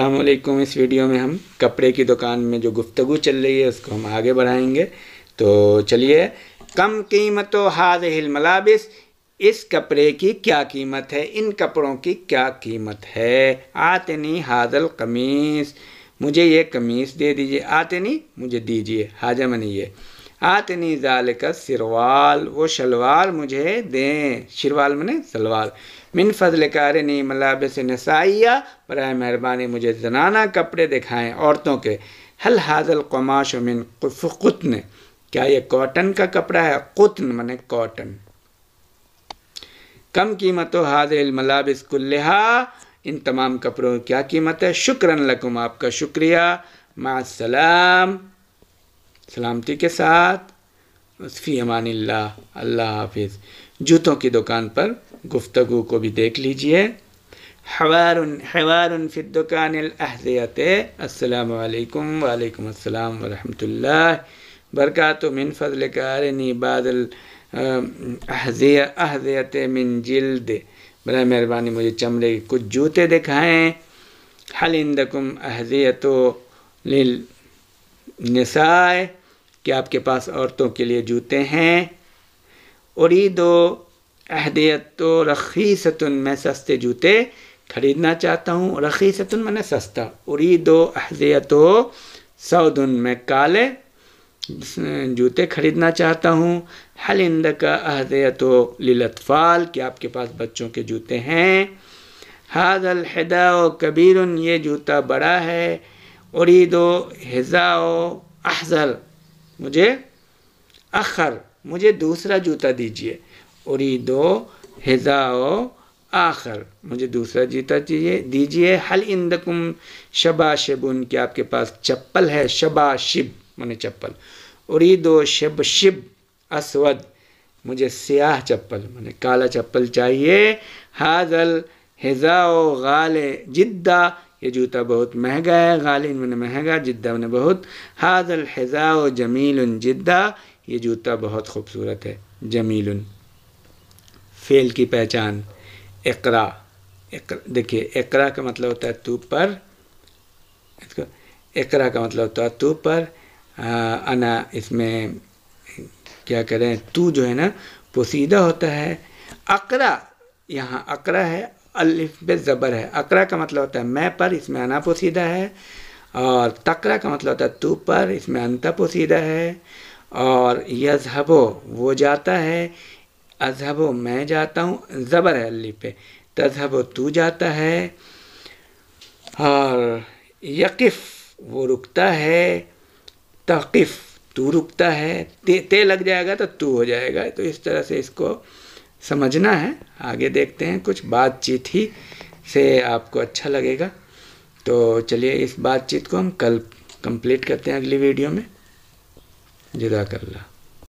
अल्लाम इस वीडियो में हम कपड़े की दुकान में जो गुफ्तु चल रही है उसको हम आगे बढ़ाएंगे तो चलिए कम कीमत हाज मलाबिस इस कपड़े की क्या कीमत है इन कपड़ों की क्या कीमत है आतनी हाजल कमीज़ मुझे ये कमीज़ दे दीजिए आतनी मुझे दीजिए हाजम नहीं ये आतनी जाल का सिरवाल वो शलवार मुझे दें शिरवाल मैंने सलवार मिन फजल कारनी मलाब से नसाइया बर मेहरबानी मुझे जनाना कपड़े दिखाएं औरतों के हल हाजल कमाश मिन कुतन क्या ये कॉटन का कपड़ा है कुतन मैंने कॉटन कम कीमत हो हाजिल मलाबिस कुल्लहा इन तमाम कपड़ों की क्या कीमत है शुक्रन लकुम आपका शुक्रिया सलाम सलामती के साथ उसफी अमान अल्लाह हाफिज़ जूतों की दुकान पर गुफ्तु को भी देख लीजिए हवार फिर दुकान अहजियत असलकम वालेकुम वालेकुम अस्सलाम बरकात मिन फजल कारनी बादल अहजियत मिन जल्द बर मेहरबानी मुझे चमड़े के कुछ जूते दिखाएँ हलिंदकुम अहजियत लिल निसाए कि आपके पास औरतों के लिए जूते हैं उरीदो अहदियतो रखीसतुन मैं सस्ते जूते खरीदना चाहता हूँ रखीसतुन मैंने सस्ता उरीदो अहदियतो सऊदन मैं काले जूते खरीदना चाहता हूँ हलिंद का अहदियतो लिलतफ़ाल कि आपके पास बच्चों के जूते हैं हाज़ल हिदाओ कबीरुन ये जूता बड़ा है उरीदो व अहजल मुझे अखर मुझे दूसरा जूता दीजिए उरी दो हिजाओ आखर मुझे दूसरा जूता चाहिए दीजिए हल इंदकुम शबा शिबुन उनके आपके पास चप्पल है शबा शिब मैंने चप्पल उरी दो शिब शिब असवद मुझे स्याह चप्पल मैंने काला चप्पल चाहिए हाजल हिजाओ गाल जिद्दा ये जूता बहुत महंगा है गालिन मैंने महंगा जिद्दा मैंने बहुत हाजल हज़ा जमील जिद्दा ये जूता बहुत खूबसूरत है जमील फेल की पहचान इकरा देखिए एकरा का मतलब होता है तू पर इकरा एकरा का मतलब होता है तू पर आ, अना इसमें क्या करें तू जो है ना पोसीदा होता है अकरा यहाँ अकरा है अलिफ बे ज़बर है अकरा का मतलब होता है मैं पर इसमें अना पोसीदा है और तकरा का मतलब होता है तू पर इसमें अंता पोसीदा है और यजहबो वो जाता है अजहबो मैं जाता हूँ ज़बर है अली पे तजहबो तू जाता है और यकिफ़ वो रुकता है तकफ़ तू रुकता है ते, ते लग जाएगा तो तू हो जाएगा तो इस तरह से इसको समझना है आगे देखते हैं कुछ बातचीत ही से आपको अच्छा लगेगा तो चलिए इस बातचीत को हम कल कंप्लीट करते हैं अगली वीडियो में जुदा कर ला